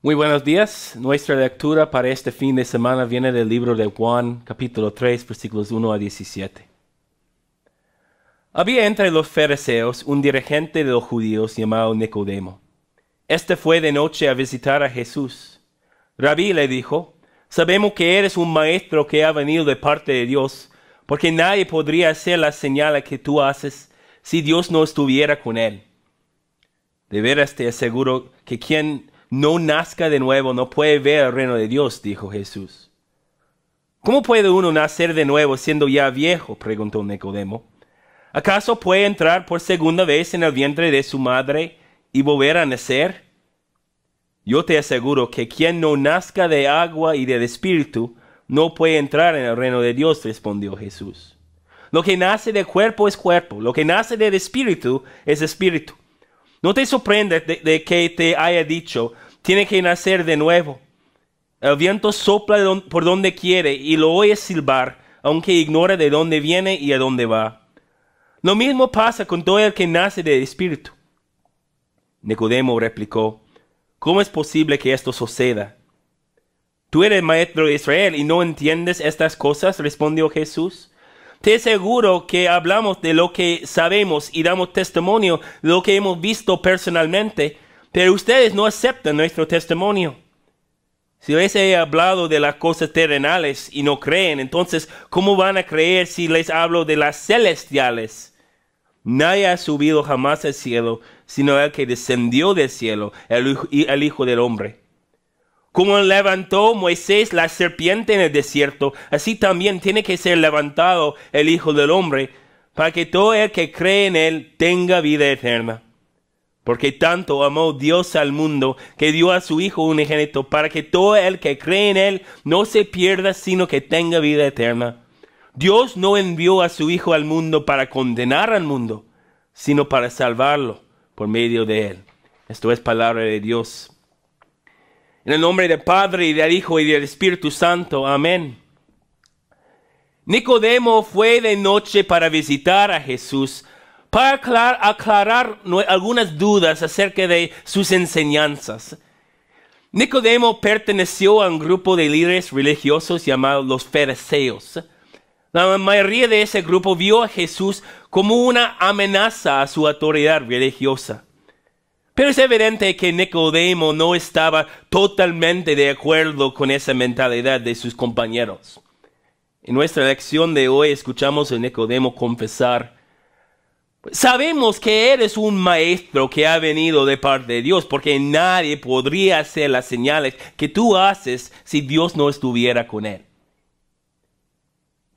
Muy buenos días. Nuestra lectura para este fin de semana viene del libro de Juan, capítulo 3, versículos 1 a 17. Había entre los fariseos un dirigente de los judíos llamado Nicodemo. Este fue de noche a visitar a Jesús. Rabí le dijo, Sabemos que eres un maestro que ha venido de parte de Dios, porque nadie podría hacer la señal que tú haces si Dios no estuviera con él. De veras te aseguro que quien no nazca de nuevo no puede ver el reino de Dios, dijo Jesús. ¿Cómo puede uno nacer de nuevo siendo ya viejo? preguntó Nicodemo. ¿Acaso puede entrar por segunda vez en el vientre de su madre y volver a nacer? Yo te aseguro que quien no nazca de agua y de espíritu no puede entrar en el reino de Dios, respondió Jesús. Lo que nace de cuerpo es cuerpo, lo que nace de espíritu es espíritu. No te sorprendas de, que te haya dicho, tiene que nacer de nuevo. El viento sopla por donde quiere y lo oye silbar, aunque ignora de dónde viene y a dónde va. Lo mismo pasa con todo el que nace del Espíritu. Nicodemo replicó, ¿cómo es posible que esto suceda? Tú eres maestro de Israel y no entiendes estas cosas, respondió Jesús. Te seguro que hablamos de lo que sabemos y damos testimonio de lo que hemos visto personalmente, pero ustedes no aceptan nuestro testimonio. Si les he hablado de las cosas terrenales y no creen, entonces, ¿cómo van a creer si les hablo de las celestiales? Nadie ha subido jamás al cielo, sino el que descendió del cielo, el Hijo del Hombre. Como levantó Moisés la serpiente en el desierto, así también tiene que ser levantado el Hijo del Hombre, para que todo el que cree en él tenga vida eterna. Porque tanto amó Dios al mundo, que dio a su Hijo unigénito, para que todo el que cree en él no se pierda, sino que tenga vida eterna. Dios no envió a su Hijo al mundo para condenar al mundo, sino para salvarlo por medio de él. Esto es palabra de Dios. En el nombre del Padre y del Hijo y del Espíritu Santo. Amén. Nicodemo fue de noche para visitar a Jesús, para aclarar, algunas dudas acerca de sus enseñanzas. Nicodemo perteneció a un grupo de líderes religiosos llamados los fariseos. La mayoría de ese grupo vio a Jesús como una amenaza a su autoridad religiosa. Pero es evidente que Nicodemo no estaba totalmente de acuerdo con esa mentalidad de sus compañeros. En nuestra lección de hoy escuchamos a Nicodemo confesar, sabemos que eres un maestro que ha venido de parte de Dios, porque nadie podría hacer las señales que tú haces si Dios no estuviera con él.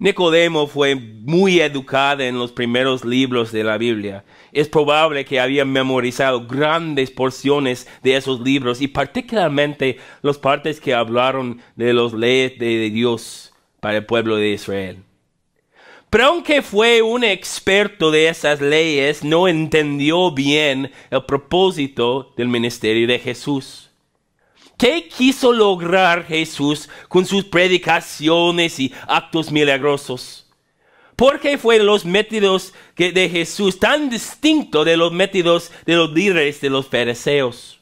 Nicodemo fue muy educado en los primeros libros de la Biblia. Es probable que había memorizado grandes porciones de esos libros y particularmente las partes que hablaron de las leyes de Dios para el pueblo de Israel. Pero aunque fue un experto de esas leyes, no entendió bien el propósito del ministerio de Jesús. ¿Qué quiso lograr Jesús con sus predicaciones y actos milagrosos? ¿Por qué fueron los métodos de Jesús tan distintos de los métodos de los líderes de los fariseos?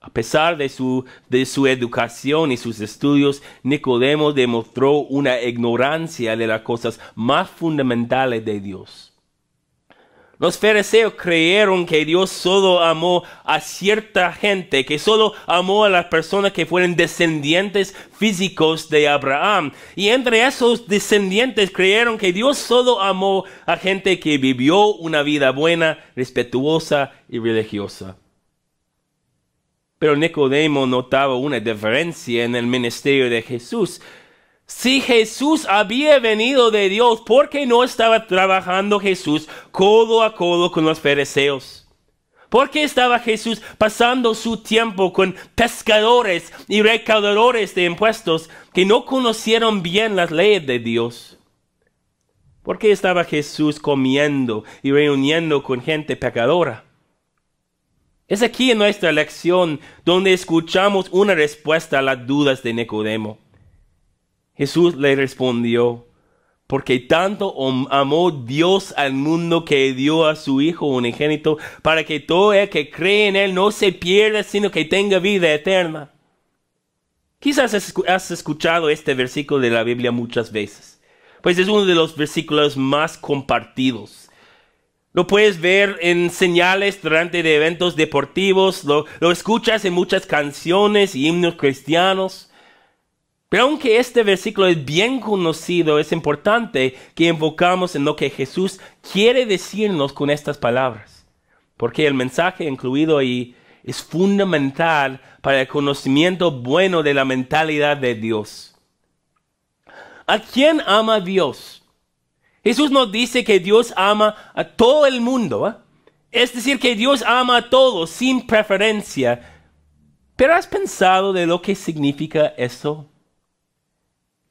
A pesar de su, de su educación y sus estudios, Nicodemo demostró una ignorancia de las cosas más fundamentales de Dios. Los fariseos creyeron que Dios solo amó a cierta gente, que solo amó a las personas que fueron descendientes físicos de Abraham. Y entre esos descendientes creyeron que Dios solo amó a gente que vivió una vida buena, respetuosa y religiosa. Pero Nicodemo notaba una diferencia en el ministerio de Jesús. Si Jesús había venido de Dios, ¿por qué no estaba trabajando Jesús codo a codo con los fariseos? ¿Por qué estaba Jesús pasando su tiempo con pescadores y recaudadores de impuestos que no conocieron bien las leyes de Dios? ¿Por qué estaba Jesús comiendo y reuniendo con gente pecadora? Es aquí en nuestra lección donde escuchamos una respuesta a las dudas de Nicodemo. Jesús le respondió, porque tanto amó Dios al mundo que dio a su Hijo unigénito, para que todo el que cree en Él no se pierda, sino que tenga vida eterna. Quizás has escuchado este versículo de la Biblia muchas veces, pues es uno de los versículos más compartidos. Lo puedes ver en señales durante eventos deportivos, lo escuchas en muchas canciones y himnos cristianos. Pero aunque este versículo es bien conocido, es importante que invocamos en lo que Jesús quiere decirnos con estas palabras, porque el mensaje incluido ahí es fundamental para el conocimiento bueno de la mentalidad de Dios. ¿A quién ama Dios? Jesús nos dice que Dios ama a todo el mundo. Es decir, que Dios ama a todos sin preferencia. ¿Pero has pensado de lo que significa eso?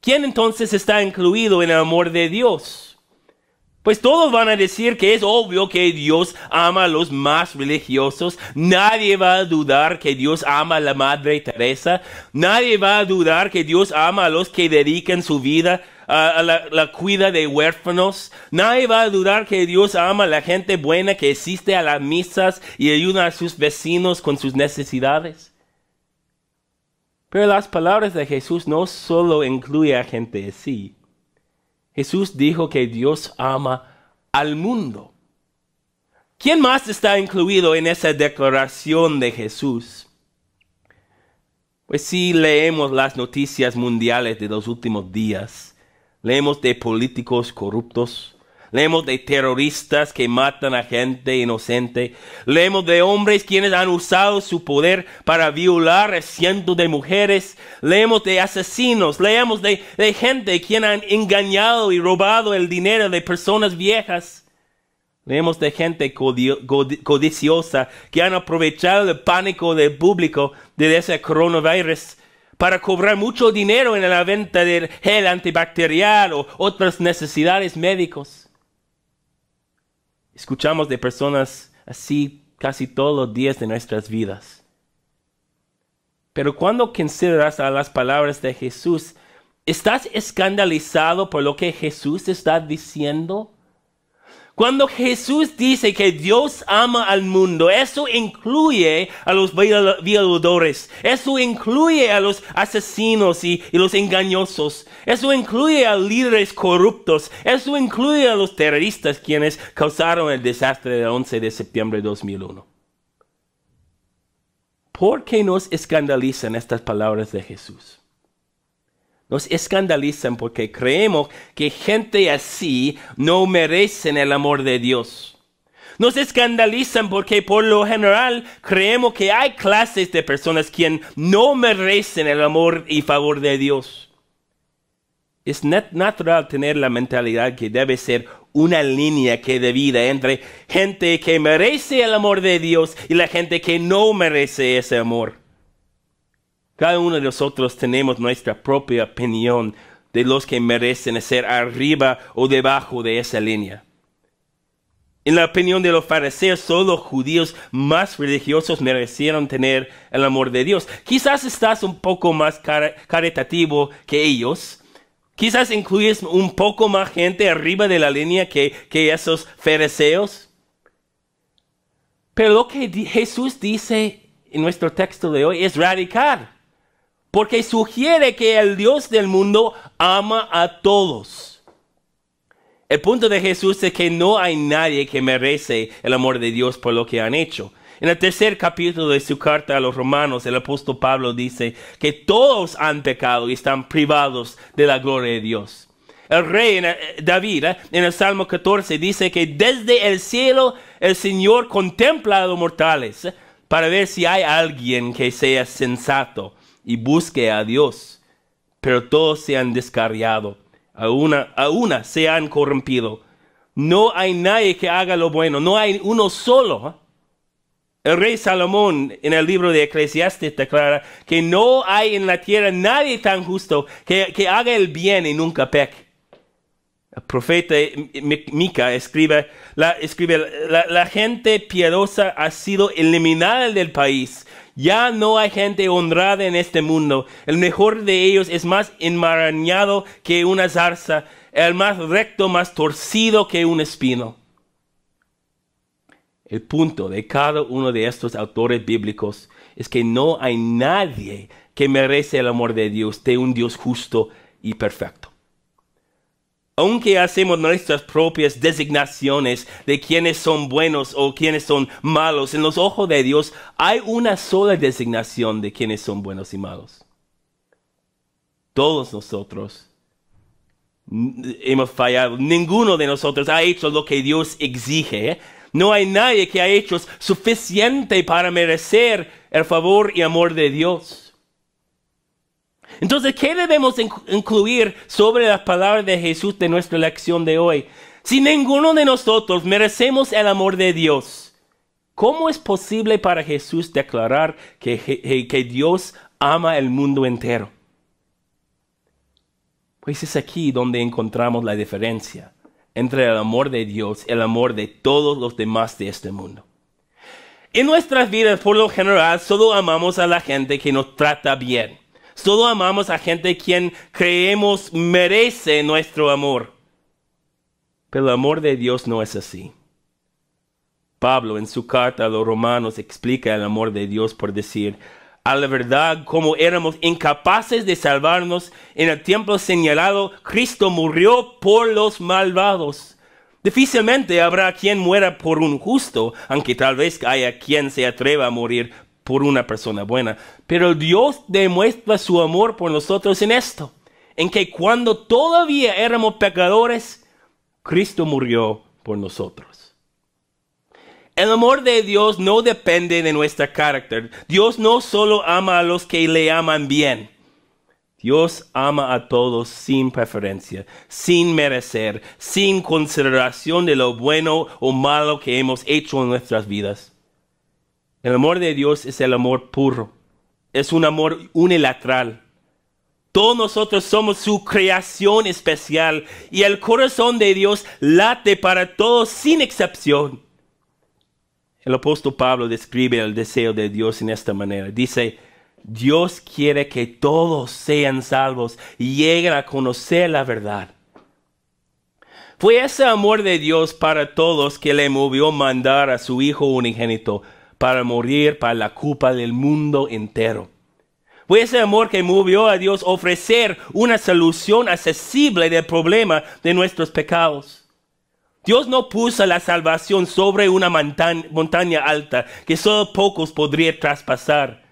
¿Quién entonces está incluido en el amor de Dios? Pues todos van a decir que es obvio que Dios ama a los más religiosos. Nadie va a dudar que Dios ama a la Madre Teresa. Nadie va a dudar que Dios ama a los que dedican su vida a la, la, cuida de huérfanos. Nadie va a dudar que Dios ama a la gente buena que asiste a las misas y ayuda a sus vecinos con sus necesidades. Pero las palabras de Jesús no solo incluyen a gente así. Jesús dijo que Dios ama al mundo. ¿Quién más está incluido en esa declaración de Jesús? Pues si leemos las noticias mundiales de los últimos días, leemos de políticos corruptos, Leemos de terroristas que matan a gente inocente. Leemos de hombres quienes han usado su poder para violar cientos de mujeres. Leemos de asesinos. Leemos de, gente quien han engañado y robado el dinero de personas viejas. Leemos de gente codiciosa que han aprovechado el pánico del público de ese coronavirus para cobrar mucho dinero en la venta del gel antibacterial o otras necesidades médicas. Escuchamos de personas así casi todos los días de nuestras vidas. Pero cuando consideras a las palabras de Jesús, ¿estás escandalizado por lo que Jesús está diciendo? Cuando Jesús dice que Dios ama al mundo, eso incluye a los violadores, eso incluye a los asesinos y, los engañosos, eso incluye a líderes corruptos, eso incluye a los terroristas quienes causaron el desastre del 11 de septiembre de 2001. ¿Por qué nos escandalizan estas palabras de Jesús? Nos escandalizan porque creemos que gente así no merecen el amor de Dios. Nos escandalizan porque por lo general creemos que hay clases de personas quien no merecen el amor y favor de Dios. Es natural tener la mentalidad que debe ser una línea que vida entre gente que merece el amor de Dios y la gente que no merece ese amor. Cada uno de nosotros tenemos nuestra propia opinión de los que merecen ser arriba o debajo de esa línea. En la opinión de los fariseos, solo los judíos más religiosos merecieron tener el amor de Dios. Quizás estás un poco más caritativo que ellos. Quizás incluyes un poco más gente arriba de la línea que, que esos fariseos. Pero lo que Jesús dice en nuestro texto de hoy es radical porque sugiere que el Dios del mundo ama a todos. El punto de Jesús es que no hay nadie que merece el amor de Dios por lo que han hecho. En el tercer capítulo de su carta a los romanos, el apóstol Pablo dice que todos han pecado y están privados de la gloria de Dios. El rey eh, David eh, en el Salmo 14 dice que desde el cielo el Señor contempla a los mortales eh, para ver si hay alguien que sea sensato y busque a Dios. Pero todos se han descarriado, a una, a una se han corrompido. No hay nadie que haga lo bueno, no hay uno solo. ¿ah? El rey Salomón en el libro de Eclesiastes declara que no hay en la tierra nadie tan justo que, haga el bien y nunca peque. El profeta Mica escribe, la, la gente piadosa ha sido eliminada del país ya no hay gente honrada en este mundo. El mejor de ellos es más enmarañado que una zarza, el más recto más torcido que un espino. El punto de cada uno de estos autores bíblicos es que no hay nadie que merece el amor de Dios, de un Dios justo y perfecto aunque hacemos nuestras propias designaciones de quienes son buenos o quienes son malos, en los ojos de Dios hay una sola designación de quienes son buenos y malos. Todos nosotros hemos fallado. Ninguno de nosotros ha hecho lo que Dios exige. No hay nadie que ha hecho suficiente para merecer el favor y amor de Dios. Entonces, ¿qué debemos incluir sobre las palabras de Jesús de nuestra lección de hoy? Si ninguno de nosotros merecemos el amor de Dios, ¿cómo es posible para Jesús declarar que, que Dios ama el mundo entero? Pues es aquí donde encontramos la diferencia entre el amor de Dios y el amor de todos los demás de este mundo. En nuestras vidas, por lo general, solo amamos a la gente que nos trata bien Solo amamos a gente quien creemos merece nuestro amor. Pero el amor de Dios no es así. Pablo en su carta a los romanos explica el amor de Dios por decir, a la verdad, como éramos incapaces de salvarnos, en el tiempo señalado, Cristo murió por los malvados. Difícilmente habrá quien muera por un justo, aunque tal vez haya quien se atreva a morir por una persona buena. Pero Dios demuestra su amor por nosotros en esto, en que cuando todavía éramos pecadores, Cristo murió por nosotros. El amor de Dios no depende de nuestro carácter. Dios no solo ama a los que le aman bien. Dios ama a todos sin preferencia, sin merecer, sin consideración de lo bueno o malo que hemos hecho en nuestras vidas. El amor de Dios es el amor puro. Es un amor unilateral. Todos nosotros somos su creación especial y el corazón de Dios late para todos sin excepción. El apóstol Pablo describe el deseo de Dios en esta manera. Dice, Dios quiere que todos sean salvos y lleguen a conocer la verdad. Fue ese amor de Dios para todos que le movió a mandar a su Hijo unigénito para morir para la culpa del mundo entero. Fue ese amor que movió a Dios ofrecer una solución accesible del problema de nuestros pecados. Dios no puso la salvación sobre una montaña alta que solo pocos podrían traspasar.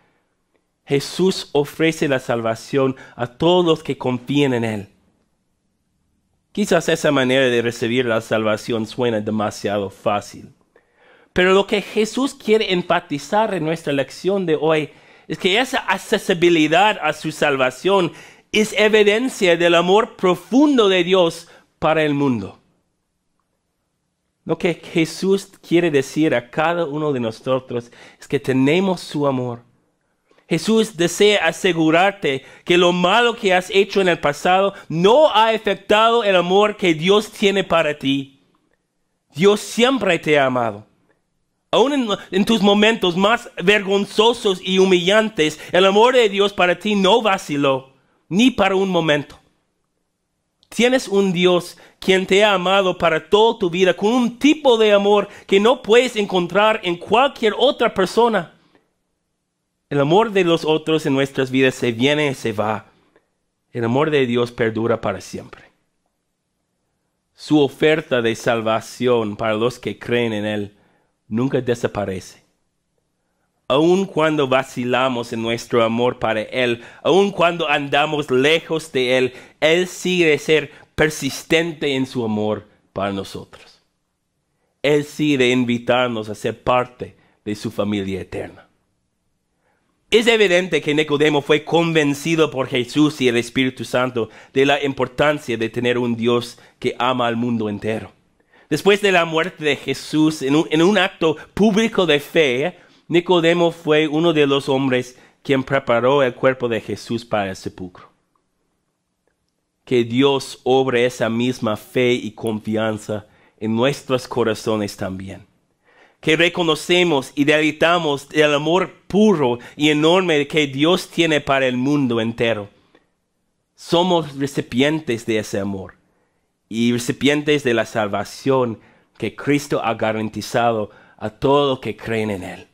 Jesús ofrece la salvación a todos los que confían en Él. Quizás esa manera de recibir la salvación suena demasiado fácil. Pero lo que Jesús quiere enfatizar en nuestra lección de hoy es que esa accesibilidad a su salvación es evidencia del amor profundo de Dios para el mundo. Lo que Jesús quiere decir a cada uno de nosotros es que tenemos su amor. Jesús desea asegurarte que lo malo que has hecho en el pasado no ha afectado el amor que Dios tiene para ti. Dios siempre te ha amado. Aún en, tus momentos más vergonzosos y humillantes, el amor de Dios para ti no vaciló, ni para un momento. Tienes un Dios quien te ha amado para toda tu vida con un tipo de amor que no puedes encontrar en cualquier otra persona. El amor de los otros en nuestras vidas se viene y se va. El amor de Dios perdura para siempre. Su oferta de salvación para los que creen en Él nunca desaparece. Aun cuando vacilamos en nuestro amor para Él, aun cuando andamos lejos de Él, Él sigue ser persistente en su amor para nosotros. Él sigue invitarnos a ser parte de su familia eterna. Es evidente que Nicodemo fue convencido por Jesús y el Espíritu Santo de la importancia de tener un Dios que ama al mundo entero. Después de la muerte de Jesús, en un, acto público de fe, Nicodemo fue uno de los hombres quien preparó el cuerpo de Jesús para el sepulcro. Que Dios obre esa misma fe y confianza en nuestros corazones también. Que reconocemos y deleitamos el amor puro y enorme que Dios tiene para el mundo entero. Somos recipientes de ese amor y recipientes de la salvación que Cristo ha garantizado a todos que creen en Él.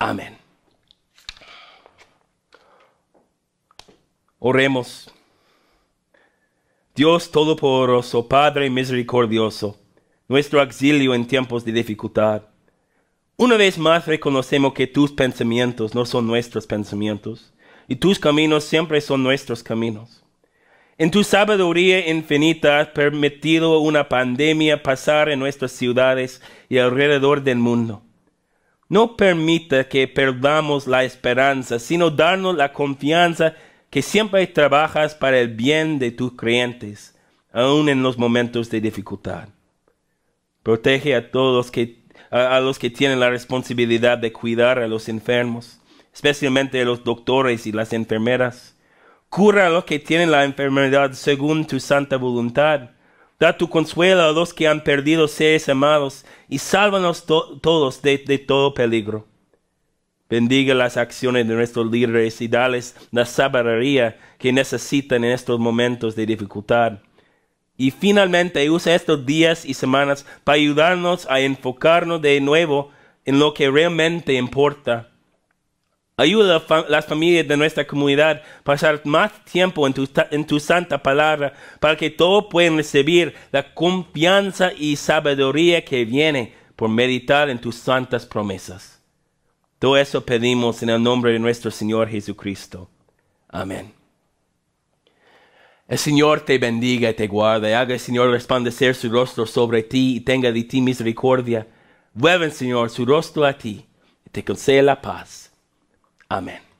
Amén. Oremos. Dios Todopoderoso, Padre Misericordioso, nuestro auxilio en tiempos de dificultad. Una vez más reconocemos que tus pensamientos no son nuestros pensamientos y tus caminos siempre son nuestros caminos. En tu sabiduría infinita has permitido una pandemia pasar en nuestras ciudades y alrededor del mundo. No permita que perdamos la esperanza, sino darnos la confianza que siempre trabajas para el bien de tus creyentes, aun en los momentos de dificultad. Protege a todos los que tienen la responsabilidad de cuidar a los enfermos, especialmente a los doctores y las enfermeras Cura a los que tienen la enfermedad según tu santa voluntad. Da tu consuelo a los que han perdido seres amados y sálvanos todos de, de todo peligro. Bendiga las acciones de nuestros líderes y dales la sabiduría que necesitan en estos momentos de dificultad. Y finalmente usa estos días y semanas para ayudarnos a enfocarnos de nuevo en lo que realmente importa Ayuda a las familias de nuestra comunidad a pasar más tiempo en tu, santa palabra para que todos puedan recibir la confianza y sabiduría que viene por meditar en tus santas promesas. Todo eso pedimos en el nombre de nuestro Señor Jesucristo. Amén. El Señor te bendiga y te guarde. Haga el Señor resplandecer su rostro sobre ti y tenga de ti misericordia. Vuelve, Señor, su rostro a ti y te concede la paz. Amen.